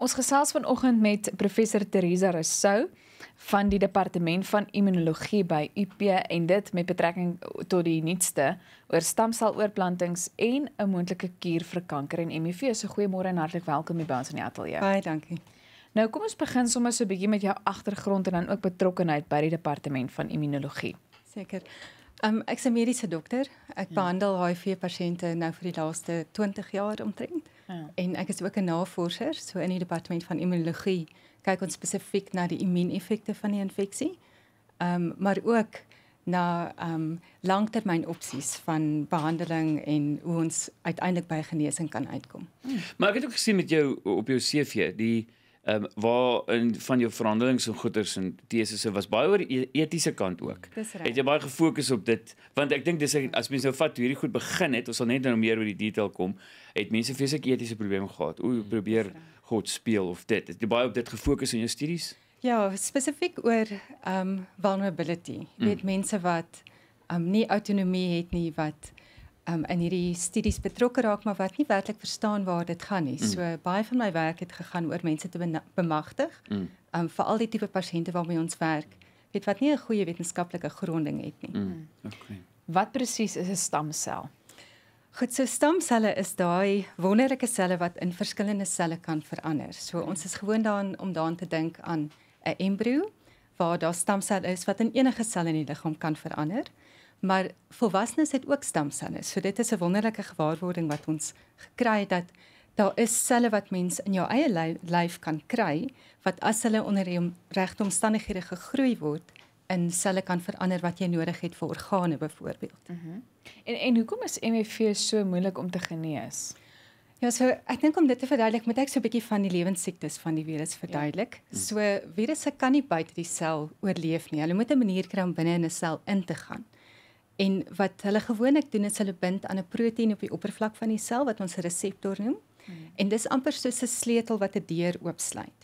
Ons gesels vanoggend met professor Teresa Rousseau van die departement van immunologie by UP en dit met betrekking tot die nuutste oor stamseloortplantings en 'n moontlike kuur vir kanker en HIV. So goeiemôre en hartlik welkom by ons in die ateljee. Baie dankie. Nou kom ons begin sommer so 'n bietjie met jou agtergrond en dan ook betrokkeheid by die departement van immunologie. Seker. Um, ek is 'n mediese dokter. Ek ja. behandel HIV pasiënte nou vir die laaste 20 jaar omtrent. Ja. En ek is ook 'n navorser, so in die departement van immunologie kyk ons spesifiek na die immuuneffekte van die infeksie. Ehm um, maar ook na ehm um, langtermyn opsies van behandeling en hoe ons uiteindelik by genesing kan uitkom. Hmm. Maar ek het ook gesien met jou op jou CV die ehm um, waar in van jou verhandelings en goeders en teses was baie oor die etiese kant ook. Het jy baie gefokus op dit want ek dink dis as mense nou vat hoe hierdie goed begin het, ons sal net nou meer oor die detail kom, het mense feeslik etiese probleme gehad. O, mm, probeer God speel of dit. Het jy baie op dit gefokus in jou studies? Ja, spesifiek oor ehm um, vulnerability. Jy weet mm. mense wat ehm um, nie autonomie het nie wat um, in hierdie studies betrokke raak maar wat nie werklik verstaan waar dit gaan nie. Mm. So baie van my werk het gegaan oor mense te bemagtig. Mm. Um veral die tipe pasiënte waarmee ons werk, weet wat nie 'n goeie wetenskaplike gronding het nie. Mm. mm. Okay. Wat presies is 'n stamsel? Goed, so stamselle is daai wonderlike selle wat in verskillende selle kan verander. So mm. ons is gewoond daaraan om daaraan te dink aan 'n embrio waar daar stamsel is wat in enige sel in die liggaam kan verander maar volwassenes het ook stamselle. So dit is 'n wonderlike gewaarwording wat ons gekry het dat daar is selle wat mens in jou eie lyf kan kry wat as hulle onder die regte omstandighede gegroei word in selle kan verander wat jy nodig het vir organe byvoorbeeld. Mhm. Mm en en hoekom is MEV so moeilik om te genees? Ja, so ek dink om dit te verduidelik moet ek so 'n bietjie van die lewensiektes van die virus ja. verduidelik. Ja. So virusse kan nie buite die sel oorleef nie. Hulle moet 'n manier kry om binne in 'n sel in te gaan. En wat hulle gewoonlik doen is hulle bind aan 'n proteïen op die oppervlak van die sel wat ons reseptor noem. Hmm. En dis amper soos 'n sleutel wat 'n deur oopsluit.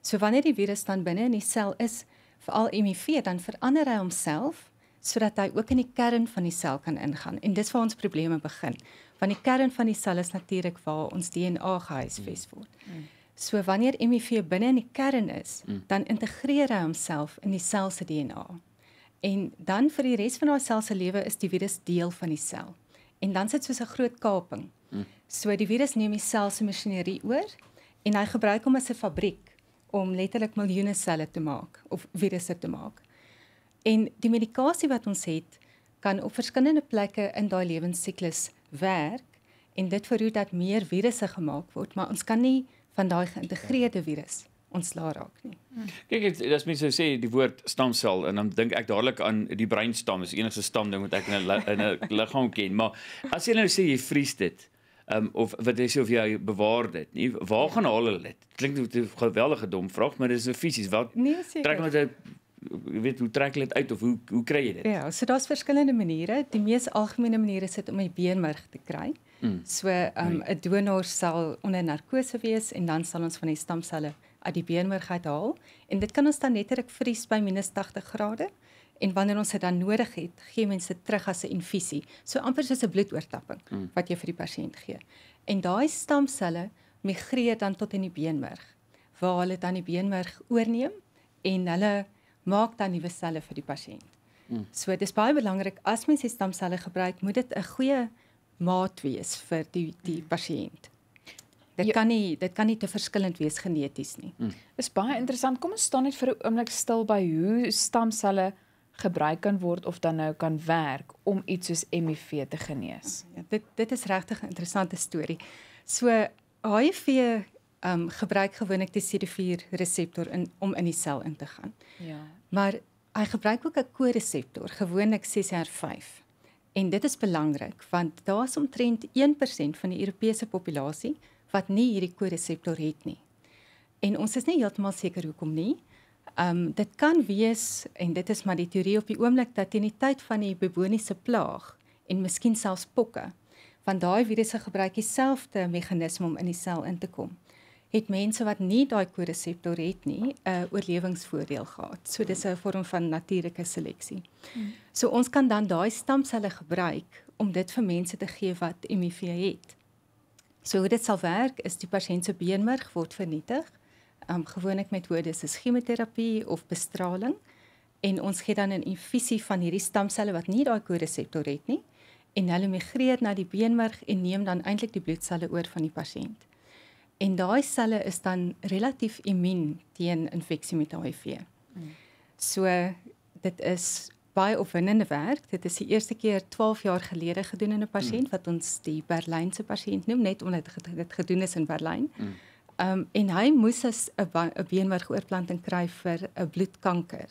So wanneer die virus dan binne in die sel is, veral HIV, dan verander hy homself sodat hy ook in die kern van die sel kan ingaan. En dis waar ons probleme begin, want die kern van die sel is natuurlik waar ons DNA gehuisves hmm. word. Hmm. So wanneer HIV binne in die kern is, hmm. dan integreer hy homself in die sel se DNA. Hmm en dan vir die res van haar sel se lewe is die virus deel van die sel. En dan sit soos 'n groot kaping. Hm. So die virus neem die sel se masjinerie oor en hy gebruik hom as 'n fabriek om letterlik miljoene selle te maak of virusse te maak. En die medikasie wat ons het kan op verskillende plekke in daai lewensiklus werk en dit veroorsaak dat meer virusse gemaak word, maar ons kan nie van daai geïntegreerde virus ontslaa raak nie. Kyk, dit is mense nou sê die woord stamsel en dan dink ek dadelik aan die breinstam, is enige stam ding wat ek in 'n in 'n liggaam ken, maar as jy nou sê jy vries dit Um, of wat jy sê of jy bewaar dit nie waar ja. gaan haal hulle dit klink 'n geweldige dom vraag maar dit is 'n nou fisies wat nee, trek met 'n jy weet hoe trek dit uit of hoe hoe kry jy dit ja so daar's verskillende maniere die mees algemene manier is dit om die beenmerg te kry mm. so 'n um, ehm, nee. Mm. donor sel onder narkose wees en dan sal ons van die stamselle uit die beenmerg uithaal en dit kan ons dan netterik vries by -80 grade en wanneer ons dit dan nodig het, gee mense terug as 'n infusie, so amper soos 'n bloedoortapping mm. wat jy vir die pasiënt gee. En daai stamselle migreer dan tot in die beenmerg waar hulle dan die beenmerg oorneem en hulle maak dan nuwe selle vir die pasiënt. Mm. So dit is baie belangrik as mens se stamselle gebruik, moet dit 'n goeie maat wees vir die die hmm. pasiënt. Mm. Dit ja. kan nie dit kan nie te verskillend wees geneties nie. Hmm. Is baie interessant. Kom ons staan net vir 'n oomblik stil by hoe stamselle gebruik kan word of dan nou kan werk om iets soos HIV te genees. Oh, ja, dit dit is regtig 'n interessante storie. So HIV um ehm, gebruik gewoonlik die CD4 reseptor in om in die sel in te gaan. Ja. Maar hy gebruik ook 'n koreseptor, gewoonlik 6HR5. En dit is belangrik want daar is omtrent 1% van die Europese populasie wat nie hierdie koreseptor het nie. En ons is nie heeltemal seker hoekom nie. Ehm um, dit kan wees en dit is maar die teorie op die oomblik dat teen die tyd van die buboniese plaag en miskien selfs pokke want daai virusse gebruik dieselfde meganisme om in die sel in te kom. Het mense wat nie daai koreseptor het nie, 'n oorlewingsvoordeel gehad. So dis 'n vorm van natuurlike seleksie. Hmm. So ons kan dan daai stamselle gebruik om dit vir mense te gee wat HIV e het. So hoe dit sal werk is die pasiënt se beenmerg word vernietig, um, gewoonlik met metodes soos chemoterapie of bestraling en ons gee dan 'n infusie van hierdie stamselle wat nie daai koreseptor het nie en hulle migreer na die beenmerg en neem dan eintlik die bloedselle oor van die pasiënt. En daai selle is dan relatief immuun teen infeksie met HIV. Hmm. So dit is baie opwindende werk. Dit is die eerste keer 12 jaar gelede gedoen in 'n pasiënt mm. wat ons die Berlynse pasiënt noem, net omdat dit gedoen is in Berlyn. Ehm mm. um, en hy moes 'n beenmergoorplanting kry vir 'n bloedkanker.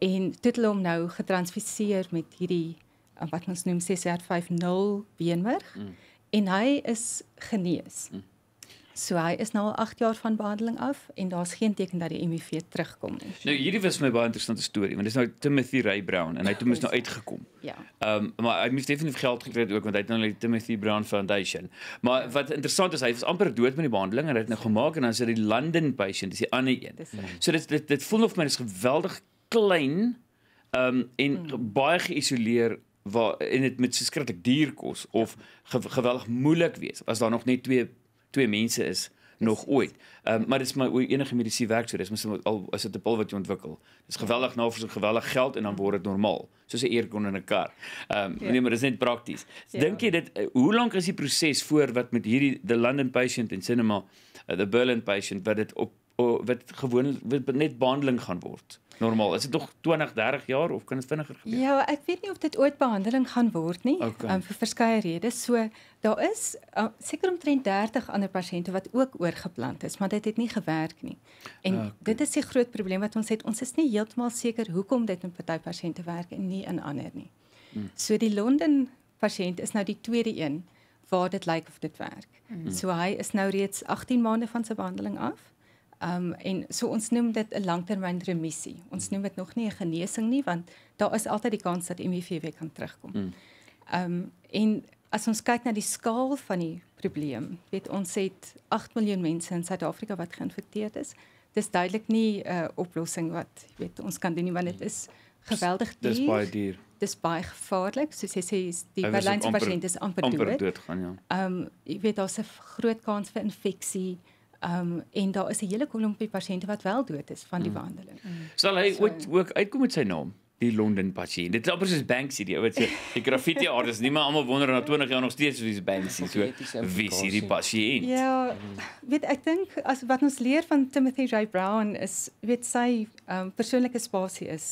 En toe het hulle hom nou getransfuseer met hierdie uh, wat ons noem CCR5 0 beenmerg mm. en hy is genees. Mm. So hy is nou al 8 jaar van behandeling af en daar's geen teken dat die HIV terugkom nie. Nou hierdie was vir my baie interessante storie want dis nou Timothy Ray Brown en hy het mos nou uitgekom. Ja. Ehm um, maar hy het definitief geld gekry ook want hy het nou die Timothy Brown Foundation. Maar wat interessant is hy was amper dood met die behandeling en hy het nou gemaak en dan is dit die London patient, dis die ander een. Dis so dit dit, dit voel of my is geweldig klein ehm um, en hmm. baie geïsoleer waar en dit met so skrikkelik duur kos of ge, geweldig moeilik wees. Was daar nog net twee twee mense is nog ooit. Ehm um, maar dit is my enige medisyne werk so dis mos al is dit 'n pil wat jy ontwikkel. Dis geweldig nou vir so geweldig geld en dan word dit normaal. Soos 'n eerkon in 'n kar. Ehm um, ja. nee maar dis net prakties. Ja. Dink jy dit eh, hoe lank is die proses voor wat met hierdie the London patient in cinema uh, the Berlin patient wat dit op wat gewoon wat net behandeling gaan word. Normaal, is dit nog 20, 30 jaar of kan dit vinniger gebeur? Ja, ek weet nie of dit ooit behandeling gaan word nie, okay. um, vir verskeie redes. So daar is uh, seker omtrent 30 ander pasiënte wat ook oorgeplant is, maar dit het nie gewerk nie. En ah, okay. dit is die groot probleem wat ons het. Ons is nie heeltemal seker hoekom dit in party pasiënte werk en nie in ander nie. Hmm. So die Londen pasiënt is nou die tweede een waar dit lyk of dit werk. Hmm. So hy is nou reeds 18 maande van sy behandeling af. Ehm um, en so ons noem dit 'n langtermynremissie. Ons noem dit nog nie 'n genesing nie want daar is altyd die kans dat HIV weer kan terugkom. Mm. Ehm um, en as ons kyk na die skaal van die probleem, weet ons het 8 miljoen mense in Suid-Afrika wat geïnfekteer is. Dis duidelik nie 'n uh, eh, oplossing wat weet ons kan doen nie want dit is geweldig duur. Dis baie duur. Dis baie gevaarlik. Soos jy sê, die verlies van pasiënte is amper, amper dood. Ja. Ehm ja. um, jy weet daar's 'n groot kans vir infeksie. Ehm um, en daar is 'n hele kolompie pasiënte wat wel dood is van die mm. behandeling. Mm. Sal hy so, ooit ook uitkom met sy naam? die London pasiënt. Dit is amper soos Banksy die ou wat sê die graffiti artis nie maar almal wonder na 20 jaar nog steeds hoe dis Banksy so. Wie is hierdie pasiënt? Ja, mm. weet ek dink as wat ons leer van Timothy J Brown is weet sy ehm um, persoonlike spasie is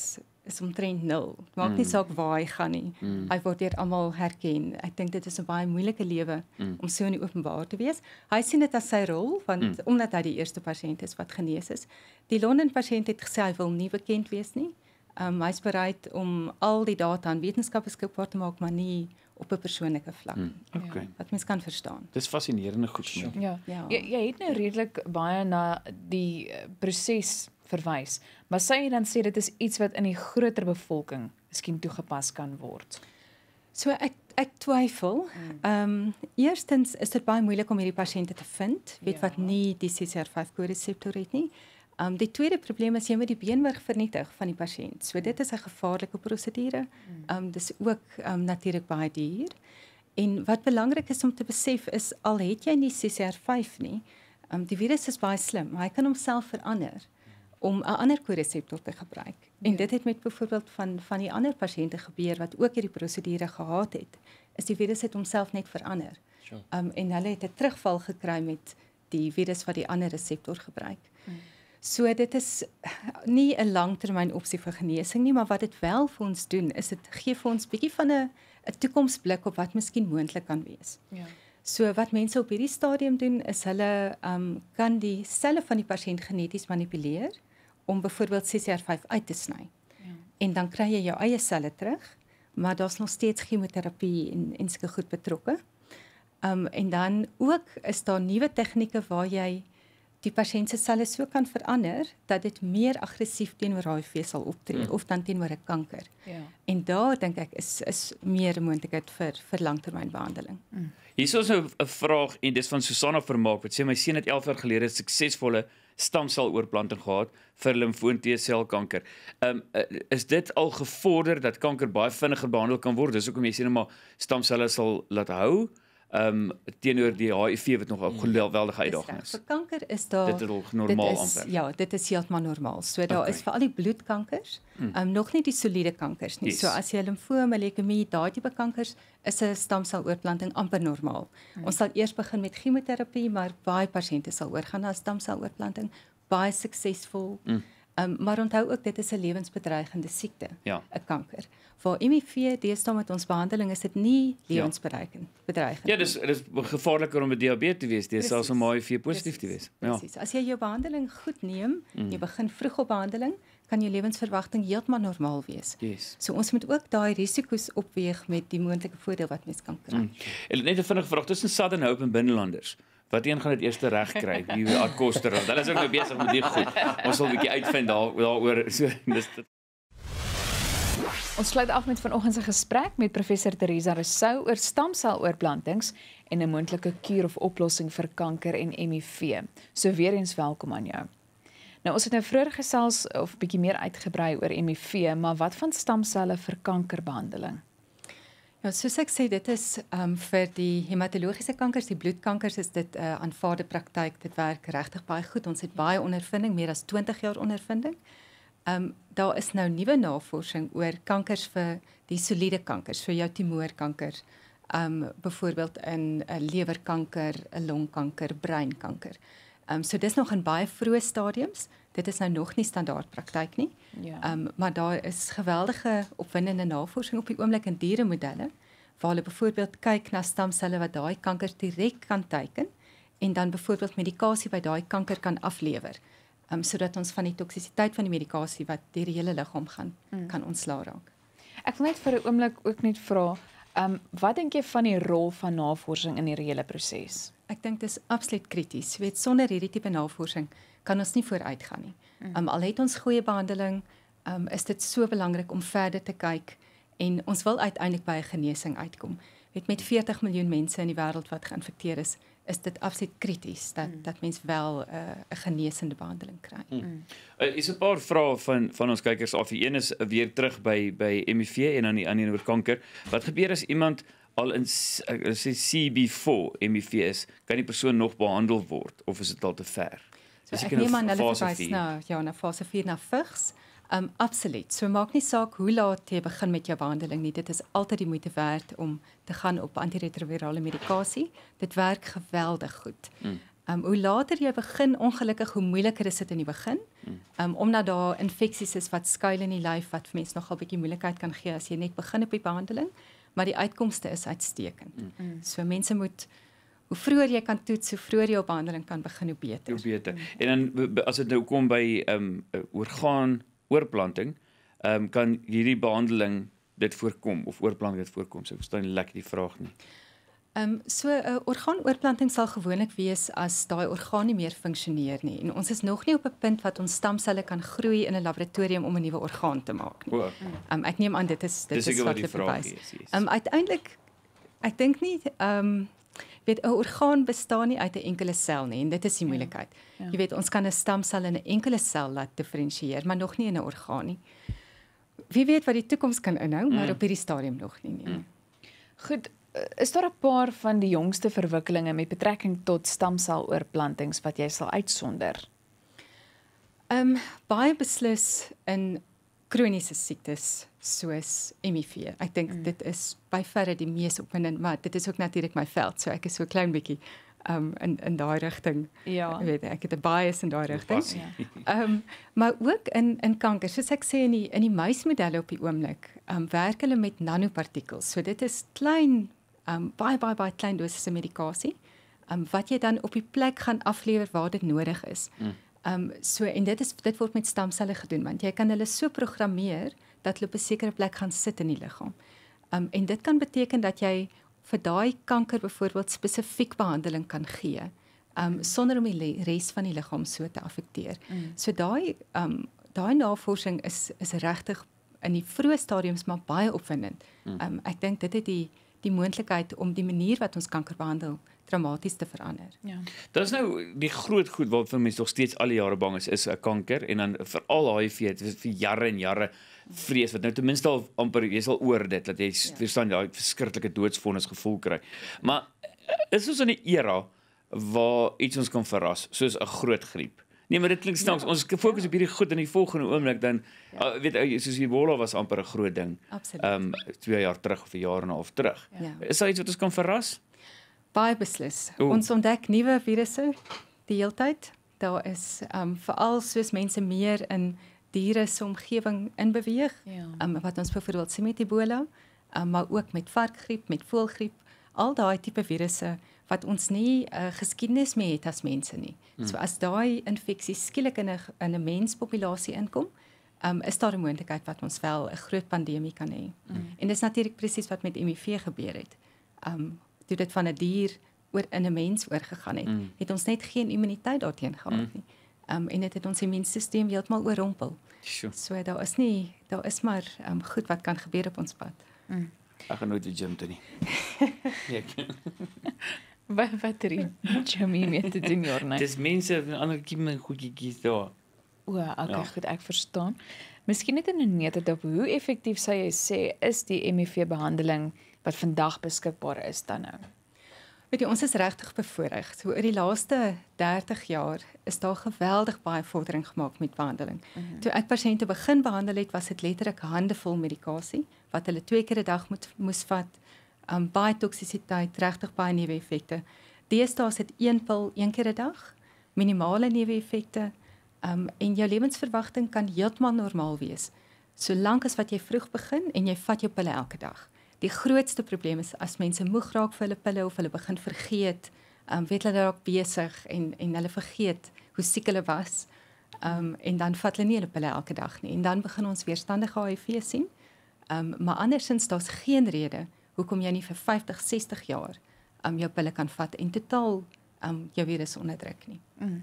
is omtrent nul. Maak mm. nie saak waar hy gaan nie. Mm. Hy word deur almal herken. Ek dink dit is 'n baie moeilike lewe mm. om so in die openbaar te wees. Hy sien dit as sy rol want mm. omdat hy die eerste pasiënt is wat genees is. Die Londen pasiënt het gesê hy wil nie bekend wees nie. Ehm um, hy's bereid om al die data aan wetenskap beskikbaar te maak maar nie op 'n persoonlike vlak. Hmm, okay. Ja, wat mens kan verstaan. Dis fascinerende goed. Ja. ja. Jy jy het nou redelik baie na die eh, proses verwys, maar sy het dan sê dit is iets wat in die groter bevolking miskien toegepas kan word. So ek ek twyfel. Hmm. Ehm um, eerstens is dit baie moeilik om hierdie pasiënte te vind, weet ja. wat nie die CCR5 koreseptor het nie. Ehm um, die tweede probleem is jy moet die beenmerg vernietig van die pasiënt. So dit is 'n gevaarlike prosedure. Hmm. Ehm um, dis ook ehm um, natuurlik baie duur. En wat belangrik is om te besef is al het jy nie CCR5 nie, ehm um, die virus is baie slim. Hy kan homself verander om 'n ander koresepsie te gebruik. En ja. dit het met byvoorbeeld van van die ander pasiënte gebeur wat ook hierdie prosedure gehad het. Is die virus het homself net verander. Um en hulle het 'n terugval gekry met die virus wat die ander reseptor gebruik. Hmm. So dit is nie 'n langtermyn opsie vir genesing nie, maar wat dit wel vir ons doen is dit gee vir ons bietjie van 'n 'n toekomsblik op wat miskien moontlik kan wees. Ja. So wat mense op hierdie stadium doen is hulle um kan die selle van die pasiënt geneties manipuleer. Mm om byvoorbeeld CCR5 uit te sny. Ja. En dan kry jy jou eie selle terug, maar daar's nog steeds chemoterapie en en sulke goed betrokke. Um en dan ook is daar nuwe tegnieke waar jy die pasiënt se selle so kan verander dat dit meer aggressief teenoor HIV sal optree ja. of dan teenoor 'n kanker. Ja. En daar dink ek is is meer moontlikheid vir vir langtermynbehandeling. Ja. Hier is 'n vraag en dis van Susanna Vermaak wat sê my seun het 11 jaar gelede suksesvolle stamseloorplanting gehad vir limfoonteeselkanker. Ehm um, is dit al gevorder dat kanker baie vinniger behandel kan word? Dis hoekom jy sê nou maar stamselle sal laat hou. Ehm ehm um, teenoor die HIV wat nog 'n ja, geweldige uitdaging is. Vir kanker is daar dit is normaal aanwerk. Ja, dit is heeltemal normaal. So daar okay. is vir al die bloedkankers, hmm. ehm um, nog nie die soliede kankers nie. Yes. So as jy limfoom, leukemie, daai tipe kankers is 'n stamseloortplanting amper normaal. Okay. Hmm. Ons sal eers begin met chemoterapie, maar baie pasiënte sal oorgaan na stamseloortplanting, baie suksesvol. Mm. Um, maar onthou ook dit is 'n lewensbedreigende siekte. Ja. 'n Kanker. Vir HIV deesdae met ons behandeling is dit nie lewensbedreigend ja. bedreigend. Ja, dis dis gevaarliker om met diabetes te wees, dis selfs om HIV positief te wees. Ja. Presies. As jy jou behandeling goed neem, mm. jy begin vroeg op behandeling, kan jou lewensverwagting heeltemal normaal wees. Yes. So ons moet ook daai risiko's opweeg met die moontlike voordeel wat mens kan kry. Mm. Net 'n vinnige vraag tussen Southern Hope en Binnelanders wat een gaan dit eers reg kry die ad koster want hulle is ook nou besig met die goed ons sal 'n bietjie uitvind daar daaroor so dis Ons sluit af met vanoggend se gesprek met professor Teresa Rousseau oor stamseloorplantings en 'n moontlike kuur of oplossing vir kanker en HIV. So weer eens welkom aan jou. Nou ons het nou vroeër gesels of bietjie meer uitgebrei oor HIV, maar wat van stamselle vir kankerbehandeling? Ja, soos ek sê, dit is um vir die hematologiese kankers, die bloedkankers is dit 'n uh, eh, aanvaarde praktyk. Dit werk regtig baie goed. Ons het baie ondervinding, meer as 20 jaar ondervinding. Um daar is nou nuwe navorsing oor kankers vir die soliede kankers, vir jou tumorkanker. Um ehm, byvoorbeeld in 'n uh, eh, lewerkanker, 'n longkanker, breinkanker. Um so dis nog in baie vroeë stadiums, dit is nou nog nie standaard praktyk nie. Ja. Um, maar daar is geweldige opwindende navorsing op die oomblik in dieremodelle waar hulle byvoorbeeld kyk na stamselle wat daai kanker direk kan teiken en dan byvoorbeeld medikasie by daai kanker kan aflewer. Um, sodat ons van die toksisiteit van die medikasie wat deur die hele liggaam gaan mm. kan ontslaa raak. Ek wil net vir 'n oomblik ook net vra, ehm um, wat dink jy van die rol van navorsing in hierdie hele proses? Ek dink dit is absoluut krities. Jy weet sonder hierdie tipe navorsing kan ons nie vooruit gaan nie. Mm. Um al het ons goeie behandeling, um is dit so belangrik om verder te kyk en ons wil uiteindelik by 'n genesing uitkom. Met met 40 miljoen mense in die wêreld wat geïnfekteer is, is dit absoluut krities dat mm. dat mens wel 'n uh, 'n genesende behandeling kry. Mm. mm. Uh, is 'n paar vrae van van ons kykers af. Die een is weer terug by by HIV en dan die ander oor kanker. Wat gebeur as iemand al in sê CB4 HIV is, kan die persoon nog behandel word of is dit al te ver? So ek neem aan hulle verwys na ja, na fase 4 na vigs. Ehm um, absoluut. So maak nie saak hoe laat jy begin met jou behandeling nie. Dit is altyd die moeite werd om te gaan op antiretrovirale medikasie. Dit werk geweldig goed. Ehm um, hoe later jy begin, ongelukkig hoe moeiliker is dit in die begin. Ehm um, omdat daar infeksies is wat skuil in die lyf wat vir mense nogal 'n bietjie moeilikheid kan gee as jy net begin op die behandeling, maar die uitkomste is uitstekend. Mm. mm. So mense moet hoe vroeër jy kan toets, hoe vroeër jy op behandeling kan begin, hoe beter. Hoe beter. En dan as dit nou kom by ehm um, orgaan oorplanting, ehm um, kan hierdie behandeling dit voorkom of oorplanting dit voorkom? Sou verstaan lekker die vraag nie. Ehm um, so 'n uh, eh, orgaanoorplanting sal gewoonlik wees as daai orgaan nie meer funksioneer nie en ons is nog nie op 'n punt wat ons stamselle kan groei in 'n laboratorium om 'n nuwe orgaan te maak nie. Ehm um, ek neem aan dit is dit, dit is, is wat die vraag is. Ehm um, uiteindelik ek dink nie ehm um, weet 'n orgaan bestaan nie uit 'n enkele sel nie en dit is die ja, moeilikheid. Ja, ja. Jy weet ons kan 'n stamsel in 'n enkele sel laat diferensieer, maar nog nie in 'n orgaan nie. Wie weet wat die toekoms kan inhou, mm. maar op hierdie stadium nog nie nie. Mm. Goed, eh, is daar 'n paar van die jongste verwikkelinge met betrekking tot stamseloorplantings wat jy sal uitsonder? Ehm um, baie beslis in kroniese siektes soos HIV. Ek dink mm. dit is by verre die mees opwindend, maar dit is ook natuurlik my veld, so ek is so klein bietjie um in in daai rigting. Ja. Ek weet ek het 'n bias in daai rigting. Ja. Um maar ook in in kanker. Soos ek sê in die in die muismodelle op die oomblik, um werk hulle met nanopartikels. So dit is klein um baie baie baie klein dosisse medikasie. Um wat jy dan op die plek gaan aflewer waar dit nodig is. Mm. Ehm um, so en dit is dit word met stamselle gedoen want jy kan hulle so programmeer dat hulle op 'n sekere plek gaan sit in die liggaam. Ehm um, en dit kan beteken dat jy vir daai kanker byvoorbeeld spesifiek behandeling kan gee ehm um, sonder om die res van die liggaam so te affekteer. Mm. So daai ehm um, daai navorsing is is regtig in die vroeë stadiums maar baie opwindend. Mm. Ehm mm. um, ek dink dit het die die moontlikheid om die manier wat ons kanker behandel dramaties te verander. Ja. Dis nou die groot goed wat vir mense nog steeds al die jare bang is, is 'n eh, kanker en dan veral HIV het vir jare en jare vrees wat nou ten minste al amper jy sal oor dit dat jy ja. verstaan daai verskriklike doodsvonnis gevoel kry. Maar eh, is ons in 'n era waar iets ons kan verras soos 'n groot griep? Nee, maar dit klink staan ja. ons fokus op hierdie goed in die volgende oomblik dan ja. uh, weet jy soos Ebola was amper 'n groot ding. Ehm um, 2 jaar terug of 'n jaar en 'n half terug. Ja. ja. Is daar iets wat ons kan verras? baie beslis. Oh. Ons ontdek nuwe virusse die hele tyd. Daar is ehm um, veral soos mense meer in diere se omgewing inbeweeg. Ja. Ehm um, wat ons byvoorbeeld sien met Ebola, um, maar ook met varkgriep, met voëlgriep, al daai tipe virusse wat ons nie 'n uh, eh, geskiedenis mee het as mense nie. Hmm. So as daai infeksie skielik in 'n in 'n menspopulasie inkom, um, is daar 'n moontlikheid wat ons wel 'n groot pandemie kan hê. Hmm. En dis natuurlik presies wat met HIV gebeur het. Um toe dit van 'n dier oor in 'n mens oorgegaan het, mm. het ons net geen immuniteit daarteenoor gehad mm. nie. Ehm um, en dit het, het ons immuunstelsel heeltemal oorrompel. Sure. So daar is nie daar is maar ehm um, goed wat kan gebeur op ons pad. Mm. Ek gaan nooit die gym toe nie. Baie baie jammie met die junior nie. Dis mense van ander kime goedjies daar. O, ok, ja. goed, ek verstaan. Miskien net in 'n neat op hoe effektief sou jy sê is die MEV behandeling? wat vandag beskikbaar is dan nou. Weet jy, ons is regtig bevoorreg. So oor die laaste 30 jaar is daar geweldig baie vordering gemaak met behandeling. Mm -hmm. Toe ek pasiënte begin behandel het, was dit letterlik handevol medikasie wat hulle twee keer 'n dag moet moes vat. Um baie toksisiteit, regtig baie nuwe effekte. Deesdae is dit een pil een keer 'n dag, minimale nuwe effekte. Um en jou lewensverwagting kan heeltemal normaal wees. Solank as wat jy vroeg begin en jy vat jou pille elke dag. Mm die grootste probleem is as mense moeg raak vir hulle pille of hulle begin vergeet, ehm um, weet hulle dalk besig en en hulle vergeet hoe siek hulle was. Ehm um, en dan vat hulle nie hulle pille elke dag nie en dan begin ons weerstandige HIV sien. Ehm um, maar andersins daar's geen rede hoekom jy nie vir 50, 60 jaar ehm um, jou pille kan vat en totaal ehm um, jou virus onderdruk nie. Mm.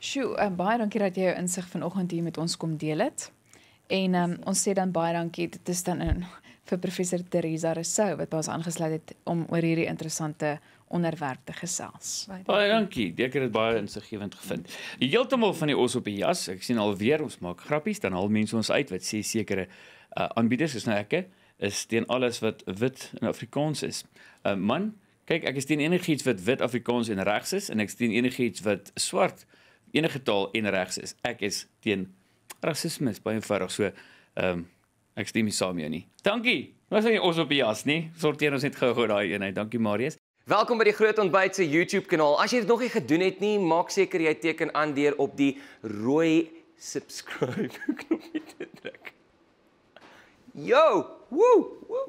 Sjoe, uh, baie dankie dat jy jou insig vanoggend hier met ons kom deel het. En um, ons sê dan baie dankie. Dit is dan 'n vir professor Teresa Rousseau wat ons aangesluit het om oor hierdie interessante onderwerp te gesels. Baie dankie. Ek het dit baie insiggewend gevind. Heeltemal van die os op die jas. Ek sien alweer ons maak grappies dan al mense ons uit wat sê sekere uh, aanbieders uh, is nou ekke is teen alles wat wit en Afrikaans is. 'n uh, Man, kyk ek is teen enigiets wat wit Afrikaans en regs is en ek is teen enigiets wat swart enige taal en regs is. Ek is teen rasisme, baie eenvoudig. So, ehm um, Ek stem nie saam mee nie. Dankie. Ons sien ons op die jas nie. Sorteer ons net gou-gou daai een uit. Dankie Marius. Welkom by die Groot Ontbyt se YouTube kanaal. As jy dit nog nie gedoen het nie, maak seker jy teken aan deur op die rooi subscribe knop te druk. Yo! Woew! Woew!